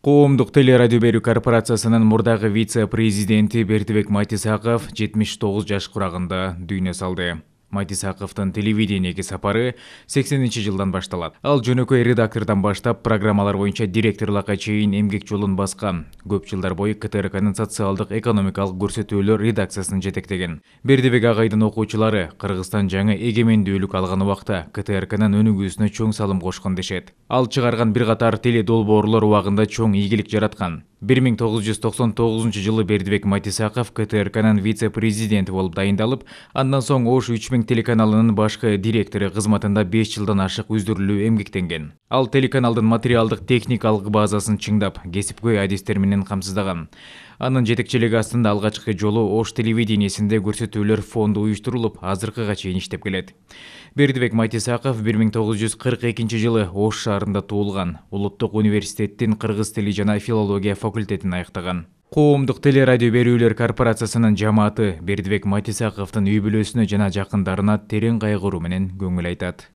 коомдук теле радио берүү корпорациясынын мурдагы вице президенти бердибек матисаков жетимиш тогуз жаш курагында дүйнө салды Матисақовтың телевидениеге сапары 80-ші жылдан башталады. Ал жөнөкөй редактордан баштап программалар бойынша директорлукка чейін емгек жолын басқан, Көп жылдар бойы бою КТРКнын социалдык экономикалык көрсөтүүлөр редакциясын жетектеген. Бердибек ағайдың оқучылары Қырғыстан жаңы эгемендүүлүк алган ктрк КТРКнын өнүгүүсүнө чоң салым кошкон дешет. Ал чыгарган бир катар теледолбоорлор убагында чоң ийгилик жаратқан. 1999 жылы бердибек матисаков ктркнын вице президент болуп дайындалып андан соң ош 3000 телеканалының телеканалынын башкы директору 5 жылдан ашық өздірілі эмгектенген ал телеканалдын материалдық техникалык базасын чыңдап кесипкөй адистер менен камсыздаган анын жетекчилиги астында алгачкы жолу ош телевидениесинде көрсөтүүлөр фонду уюштурулуп азыркыга чейин иштеп келет бердибек майтисаков 1942 жылы ош шаарында туулган улуттук университеттин кыргыз тили жана филология факультетин аяқтаған коомдук телерадио берулер корпорациясынын жамааты бердибек матисаковдун үй бүлөсүнө жана жакындарына терең кайгыруу менен көңүл айтат